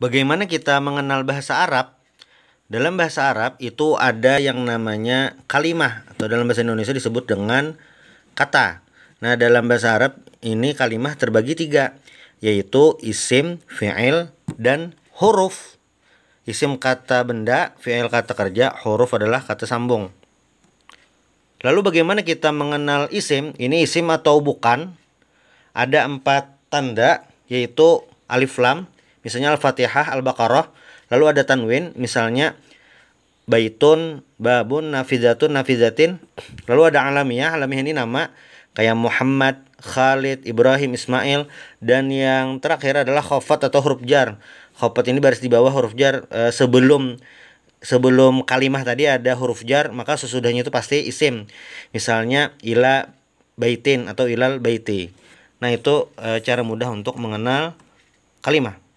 Bagaimana kita mengenal bahasa Arab? Dalam bahasa Arab itu ada yang namanya kalimah atau dalam bahasa Indonesia disebut dengan kata. Nah dalam bahasa Arab ini kalimah terbagi tiga yaitu isim, fi'il, dan huruf. Isim kata benda, fi'il kata kerja, huruf adalah kata sambung. Lalu bagaimana kita mengenal isim? Ini isim atau bukan? Ada empat tanda yaitu alif lam, misalnya Al-Fatihah, Al-Baqarah, lalu ada tanwin, misalnya baitun, babun, nafizatun, nafizatin, lalu ada alamiah, alamiah ini nama kayak Muhammad, Khalid, Ibrahim, Ismail, dan yang terakhir adalah khofat atau huruf jar. Khofat ini baris di bawah huruf jar eh, sebelum sebelum kalimah tadi ada huruf jar, maka sesudahnya itu pasti isim. Misalnya ila baitin atau ilal baiti. Nah, itu eh, cara mudah untuk mengenal kalimah.